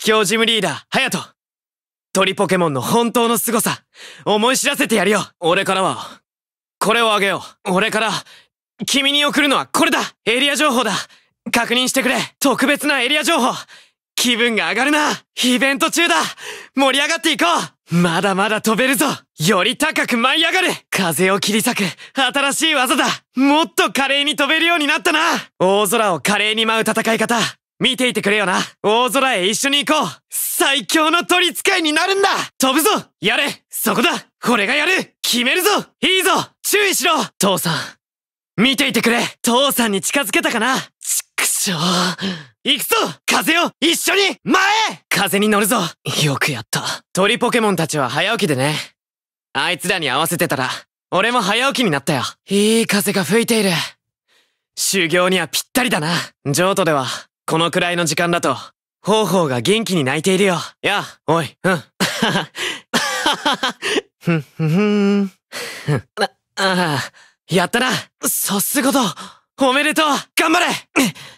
桔梗ジムリーダー、ハヤト鳥ポケモンの本当の凄さ、思い知らせてやるよ俺からは、これをあげよう。俺から、君に送るのはこれだエリア情報だ確認してくれ特別なエリア情報気分が上がるなイベント中だ盛り上がっていこうまだまだ飛べるぞより高く舞い上がる風を切り裂く新しい技だもっと華麗に飛べるようになったな大空を華麗に舞う戦い方見ていてくれよな大空へ一緒に行こう最強の取使いになるんだ飛ぶぞやれそこだ俺がやる決めるぞいいぞ注意しろ父さん見ていてくれ父さんに近づけたかなちくしょう行くぞ風よ一緒に前風に乗るぞよくやった鳥ポケモンたちは早起きでねあいつらに合わせてたら俺も早起きになったよいい風が吹いている修行にはぴったりだな。譲渡では、このくらいの時間だと、方法が元気に泣いているよ。やあ、おい、うん。ふんふんふん。ああ、やったなさすがだおめでとう頑張れ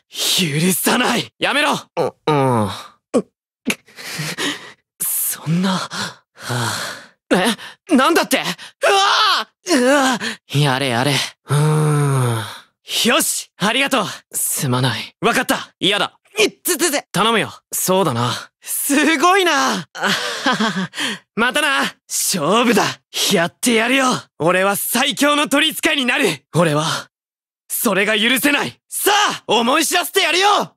許さないやめろううん。そんな、はあ、えなんだってうわあうわやれやれ。うん。よしありがとうすまない。わかった嫌だいっつつつ頼むよそうだな。すごいなあはは。またな勝負だやってやるよ俺は最強の取り扱いになる俺は、それが許せないさあ思い知らせてやるよ